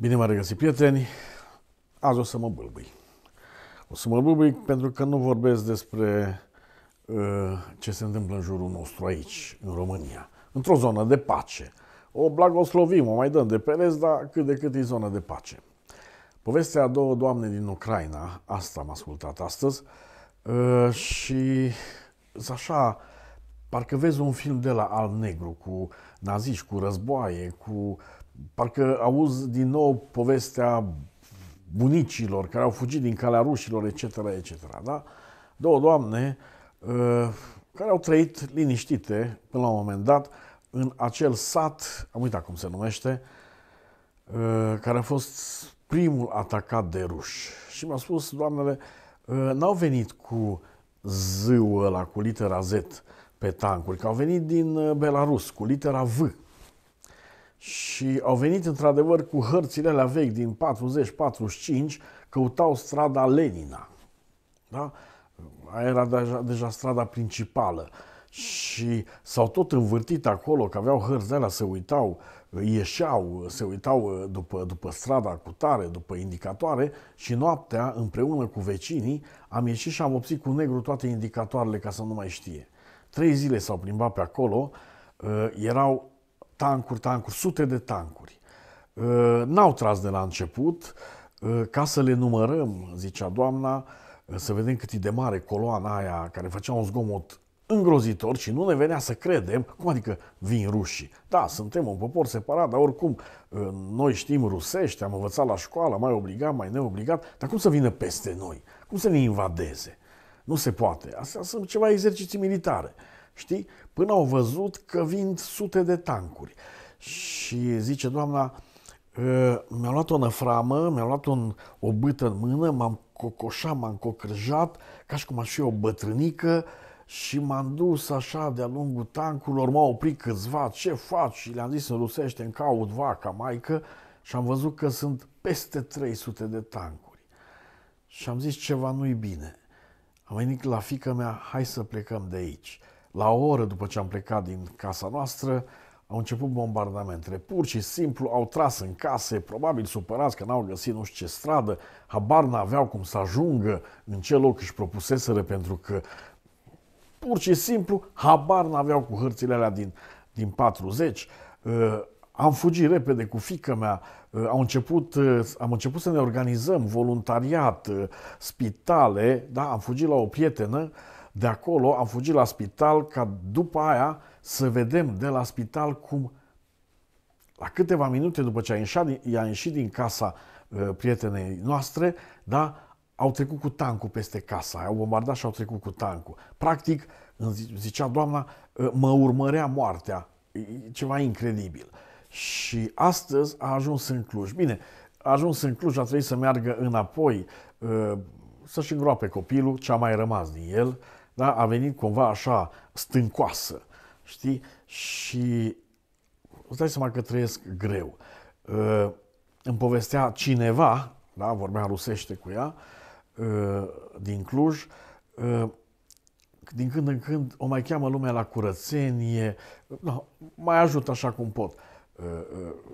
Bine m-a regăsit, prieteni! Azi o să mă bâlbâi. O să mă bâlbâi pentru că nu vorbesc despre uh, ce se întâmplă în jurul nostru aici, în România, într-o zonă de pace. O blagoslovim, o mai dăm de pereți, dar cât de cât e zonă de pace. Povestea a două doamne din Ucraina, asta am ascultat astăzi, uh, și așa, parcă vezi un film de la alb-negru cu naziști, cu războaie, cu uh, parcă auz din nou povestea bunicilor care au fugit din calea rușilor, etc., etc., da? Două doamne uh, care au trăit liniștite până la un moment dat în acel sat, am uitat cum se numește, uh, care a fost primul atacat de ruși. Și mi-a spus, doamnele, uh, n-au venit cu zâul ăla, cu litera Z pe tancuri, că au venit din Belarus, cu litera V. Și au venit într-adevăr cu hărțile la vechi din 40-45, căutau strada Lenina. Da? Aia era deja, deja strada principală. Și s-au tot învârtit acolo, că aveau hărți alea, se uitau, ieșeau, se uitau uh, după, după strada cu tare, după indicatoare și noaptea, împreună cu vecinii, am ieșit și am obținut cu negru toate indicatoarele ca să nu mai știe. Trei zile s-au plimbat pe acolo, uh, erau tancuri, tancuri, sute de tancuri. Uh, n-au tras de la început, uh, ca să le numărăm, zicea doamna, uh, să vedem cât e de mare coloana aia care făcea un zgomot îngrozitor și nu ne venea să credem, cum adică vin rușii. Da, suntem un popor separat, dar oricum noi știm rusești. am învățat la școală, mai obligat, mai neobligat, dar cum să vină peste noi? Cum să ne invadeze? Nu se poate. Astea sunt ceva exerciții militare. Știi? Până au văzut că vin sute de tancuri. Și zice doamna, ă, mi-a luat o năframă, mi-a luat un, o bâtă în mână, m-am cocoșat, m-am cocrăjat, ca și cum aș fi o bătrânică și m-am dus așa de-a lungul tancurilor, m-au oprit câțiva, ce faci? Și le-am zis în rusește, în caut vaca, maică, și am văzut că sunt peste 300 de tancuri. Și am zis, ceva nu-i bine. Am venit la fică mea, hai să plecăm de aici. La o oră după ce am plecat din casa noastră, au început bombardamentele. Pur și simplu au tras în case, probabil supărați că n-au găsit nu știu ce stradă, habar n-aveau cum să ajungă în ce loc își propuseseră, pentru că pur și simplu habar n-aveau cu hârțile alea din, din 40. Uh, am fugit repede cu fică mea, uh, au început, uh, am început să ne organizăm voluntariat, spitale, da, am fugit la o prietenă, uh, de acolo am fugit la spital ca după aia să vedem de la spital cum la câteva minute după ce a ieșit, i-a ieșit din casa uh, prietenei noastre, da, au trecut cu tancul peste casa, au bombardat și au trecut cu tancul. Practic, zicea doamna, uh, mă urmărea moartea, e ceva incredibil. Și astăzi a ajuns în Cluj. Bine, a ajuns în Cluj, a trebuit să meargă înapoi, uh, să-și îngroape copilul, ce a mai rămas din el, da? a venit cumva așa stâncoasă, știi? Și îți dai seama că trăiesc greu. Uh, îmi povestea cineva, da? vorbea rusește cu ea, uh, din Cluj, uh, din când în când o mai cheamă lumea la curățenie, no, da, mai ajut așa cum pot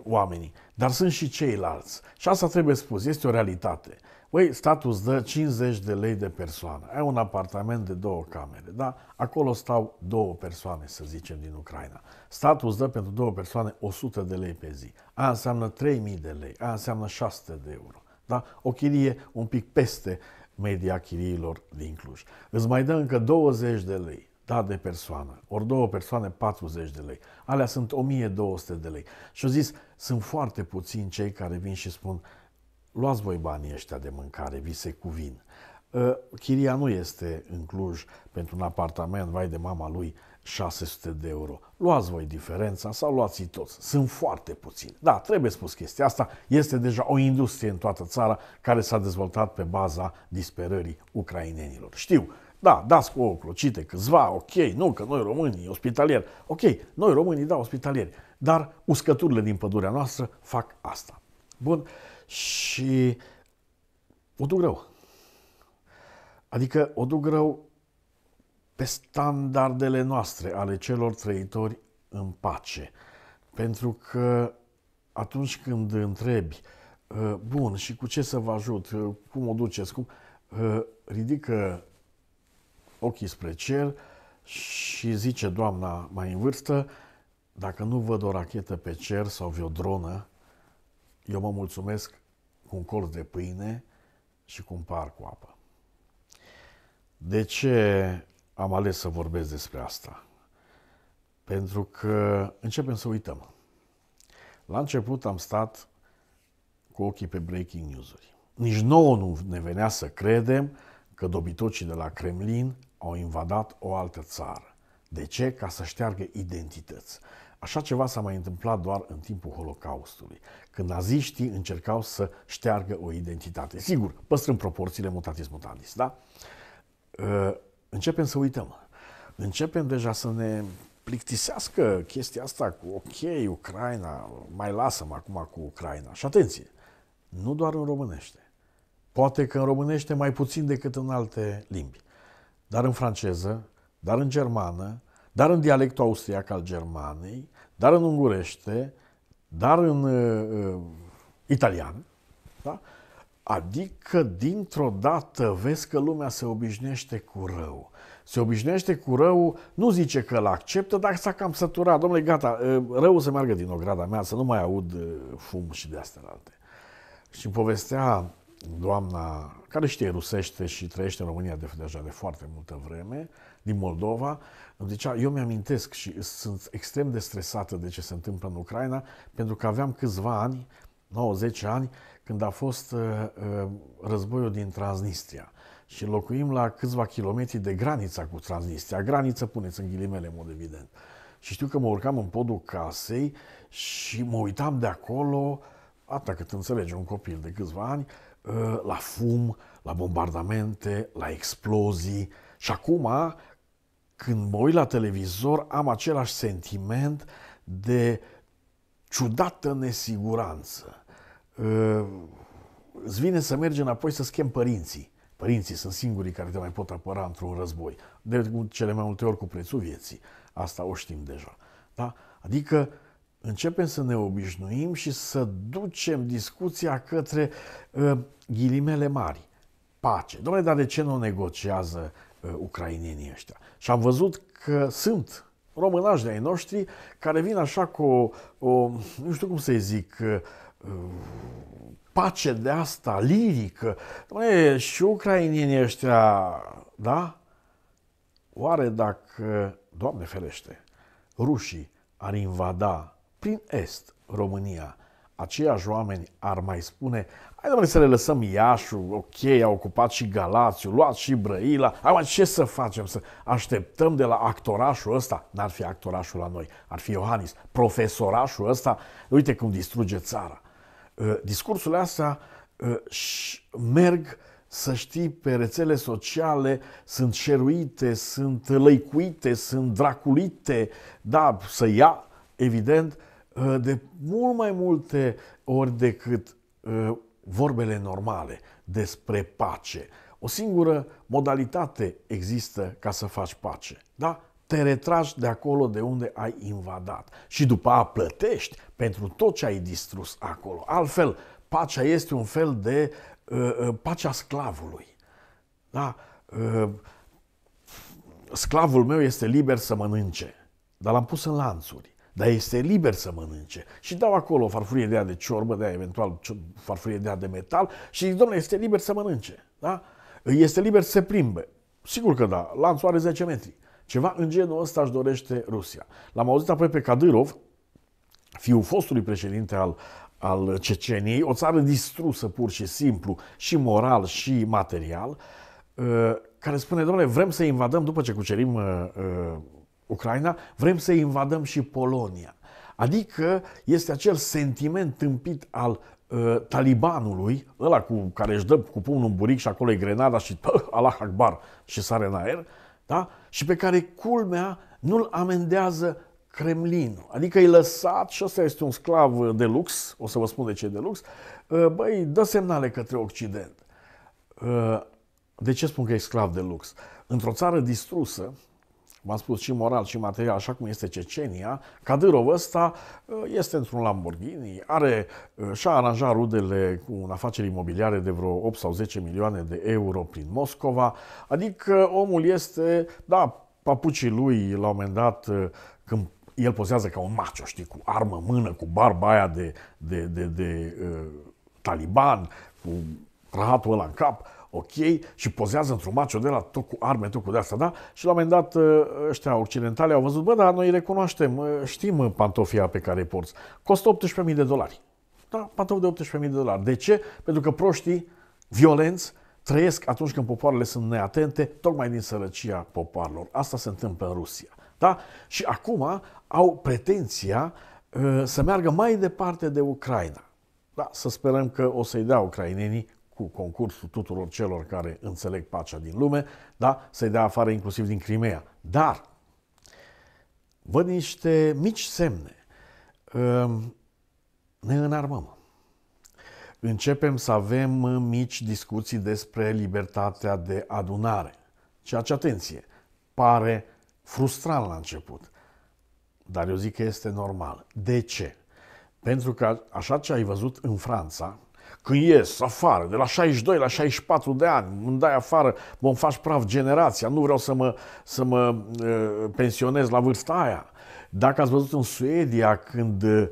oamenii. Dar sunt și ceilalți. Și asta trebuie spus, este o realitate. Băi, statul îți dă 50 de lei de persoană. Ai un apartament de două camere, da? Acolo stau două persoane, să zicem, din Ucraina. Statul îți dă pentru două persoane 100 de lei pe zi. Aia înseamnă 3000 de lei, aia înseamnă 600 de euro. Da? O chirie un pic peste media chiriilor din Cluj. Îți mai dă încă 20 de lei da, de persoană, ori două persoane 40 de lei. Alea sunt 1200 de lei. Și au zis, sunt foarte puțini cei care vin și spun, luați voi banii ăștia de mâncare, vi se cuvin. Ă, chiria nu este în Cluj pentru un apartament, vai de mama lui, 600 de euro. Luați voi diferența sau luați toți. Sunt foarte puțini. Da, trebuie spus chestia asta. Este deja o industrie în toată țara care s-a dezvoltat pe baza disperării ucrainenilor. Știu, da, dați cu o clocite câțiva, ok, nu că noi românii, ospitalieri, ok, noi românii, da, ospitalieri, dar uscăturile din pădurea noastră fac asta. Bun, uh, și o duc rău. Adică o duc rău pe standardele noastre ale celor trăitori în pace. Pentru că atunci când întrebi, ă, bun, și cu ce să vă ajut, ă, cum o duceți, cum, ă, ridică ochii spre cer și zice doamna mai în vârstă, dacă nu văd o rachetă pe cer sau vreo dronă, eu mă mulțumesc cu un colț de pâine și cu un par cu apă. De ce am ales să vorbesc despre asta? Pentru că începem să uităm. La început am stat cu ochii pe breaking news-uri. Nici nouă nu ne venea să credem că dobitocii de la Kremlin au invadat o altă țară. De ce? Ca să șteargă identități. Așa ceva s-a mai întâmplat doar în timpul Holocaustului, când naziștii încercau să șteargă o identitate. Sigur, păstrând proporțiile mutatis mutandis, da? Ă, începem să uităm. Începem deja să ne plictisească chestia asta cu ok, Ucraina, mai lasă-mă acum cu Ucraina. Și atenție, nu doar în românește. Poate că în românește mai puțin decât în alte limbi. Dar în franceză, dar în germană, dar în dialectul austriac al germanei, dar în ungurește, dar în uh, uh, italian. Da? Adică, dintr-o dată, vezi că lumea se obișnuiește cu rău. Se obișnuiește cu rău, nu zice că îl acceptă, dar s-a cam săturat. Domnule, gata, uh, rău să meargă din ograda mea, să nu mai aud uh, fum și de astea alte. Și povestea doamna care știe rusește și trăiește în România de, deja de foarte multă vreme, din Moldova, îmi zicea, eu mi-amintesc și sunt extrem de stresată de ce se întâmplă în Ucraina, pentru că aveam câțiva ani, 90 ani, când a fost uh, uh, războiul din Transnistria și locuim la câțiva kilometri de granița cu Transnistria. Graniță puneți în ghilimele, în mod evident. Și știu că mă urcam în podul casei și mă uitam de acolo, atât cât înțelege un copil de câțiva ani, la fum, la bombardamente, la explozii. Și acum, când mă uit la televizor, am același sentiment de ciudată nesiguranță. Uh, îți vine să mergi înapoi să schimbi părinții. Părinții sunt singurii care te mai pot apăra într-un război. De cele mai multe ori cu prețul vieții. Asta o știm deja. Da? Adică începem să ne obișnuim și să ducem discuția către uh, ghilimele mari, pace. Doamne dar de ce nu negociază uh, ucrainienii ăștia? Și am văzut că sunt românași de-ai noștri care vin așa cu o, o nu știu cum să-i zic, uh, pace de asta lirică. Doamne și ucrainienii ăștia, da? Oare dacă, Doamne ferește, rușii ar invada prin Est, România, aceiași oameni ar mai spune Hai domnule să le lăsăm Iașu, ok, a ocupat și Galațiu, luați și Brăila Hai mai ce să facem, să așteptăm de la actorașul ăsta N-ar fi actorașul la noi, ar fi Iohannis, profesorașul ăsta Uite cum distruge țara ă, Discursurile astea ă, merg să știi, pe rețele sociale sunt șeruite, sunt lăicuite, sunt draculite, da, să ia, evident, Eh, de mult mai multe ori decât eh, vorbele normale despre pace. O singură modalitate există ca să faci pace, da? Te retragi de acolo de unde ai invadat și după a plătești pentru tot ce ai distrus acolo. Altfel, pacea este un fel de uh, pacea sclavului. Da? Uh, sclavul meu este liber să mănânce, dar l-am pus în lanțuri dar este liber să mănânce. Și dau acolo o farfurie de aia de ciorbă, de aia eventual farfurie de aia de metal și zic, domnule, este liber să mănânce. Da? Este liber să se plimbe. Sigur că da, lanțul are 10 metri. Ceva în genul ăsta își dorește Rusia. L-am auzit apoi pe Kadyrov, fiul fostului președinte al, al Ceceniei, o țară distrusă pur și simplu, și moral și material, uh, care spune, domnule, vrem să invadăm după ce cucerim uh, uh, Ucraina, vrem să invadăm și Polonia. Adică este acel sentiment tâmpit al uh, talibanului, ăla cu care își dă cu pumnul în buric și acolo e grenada și pă, Allah Akbar și sare în aer, da? și pe care culmea nu-l amendează Kremlinul. Adică e lăsat, și ăsta este un sclav de lux, o să vă spun de ce de lux, uh, băi, dă semnale către Occident. Uh, de ce spun că e sclav de lux? Într-o țară distrusă, v-am spus, și moral și material, așa cum este Cecenia, Kadyrov ăsta uh, este într-un Lamborghini, are, uh, și-a aranjat rudele cu un afaceri imobiliare de vreo 8 sau 10 milioane de euro prin Moscova, adică omul este, da, papucii lui la un moment dat, uh, când el pozează ca un macio, știi, cu armă mână, cu barba aia de, de, de, de, de uh, taliban, cu rahatul ăla în cap, ok, și pozează într-un macio de la tot cu arme, tot cu de-asta, da? Și la un moment dat ă, ăștia occidentale au văzut, bă, dar noi recunoaștem, ă, știm pantofia pe care îi porți. Costă 18.000 de dolari. Da, pantofi de 18.000 de dolari. De ce? Pentru că proștii violenți trăiesc atunci când popoarele sunt neatente, tocmai din sărăcia popoarelor. Asta se întâmplă în Rusia. Da? Și acum au pretenția ă, să meargă mai departe de Ucraina. Da, să sperăm că o să-i dea ucrainenii cu concursul tuturor celor care înțeleg pacea din lume, da? să-i dea afară inclusiv din Crimea. Dar văd niște mici semne. Ehm, ne înarmăm. Începem să avem mici discuții despre libertatea de adunare. Ceea ce, atenție, pare frustrant la început. Dar eu zic că este normal. De ce? Pentru că așa ce ai văzut în Franța, când ies afară, de la 62 la 64 de ani, îmi dai afară, mă faci praf generația, nu vreau să mă, să mă ă, pensionez la vârsta aia. Dacă ați văzut în Suedia, când ă,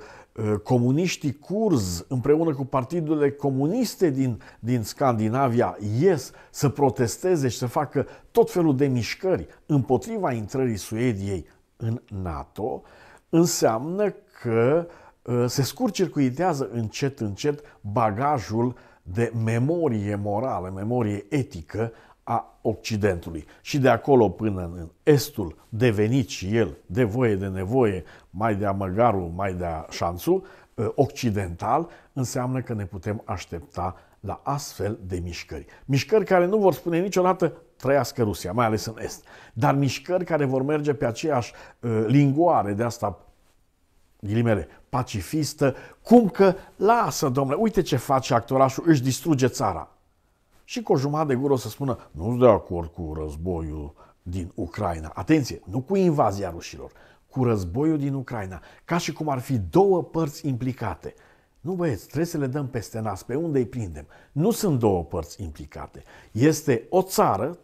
comuniștii curz împreună cu partidurile comuniste din, din Scandinavia ies să protesteze și să facă tot felul de mișcări împotriva intrării Suediei în NATO, înseamnă că uh, Uh, se scurcircuitează încet, încet bagajul de memorie morală, memorie etică a Occidentului. Și de acolo până în Estul, devenit și el, de voie de nevoie, mai de-a măgarul, mai de-a șanțul, uh, occidental, înseamnă că ne putem aștepta la astfel de mișcări. Mișcări care nu vor spune niciodată trăiască Rusia, mai ales în Est, dar mișcări care vor merge pe aceeași uh, lingoare de asta ghilimele, pacifistă, cum că lasă, domnule, uite ce face actorașul, își distruge țara. Și cu o jumătate de gură o să spună, nu sunt de acord cu războiul din Ucraina. Atenție, nu cu invazia rușilor, cu războiul din Ucraina, ca și cum ar fi două părți implicate. Nu băieți, trebuie să le dăm peste nas, pe unde îi prindem. Nu sunt două părți implicate. Este o țară,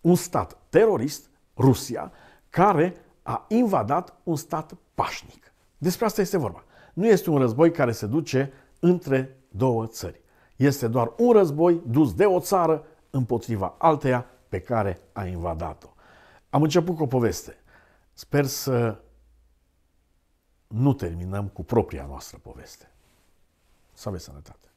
un stat terorist, Rusia, care a invadat un stat pașnic. Despre asta este vorba nu este un război care se duce între două țări. Este doar un război dus de o țară împotriva alteia pe care a invadat-o. Am început cu o poveste. Sper să nu terminăm cu propria noastră poveste. Să aveți sănătate!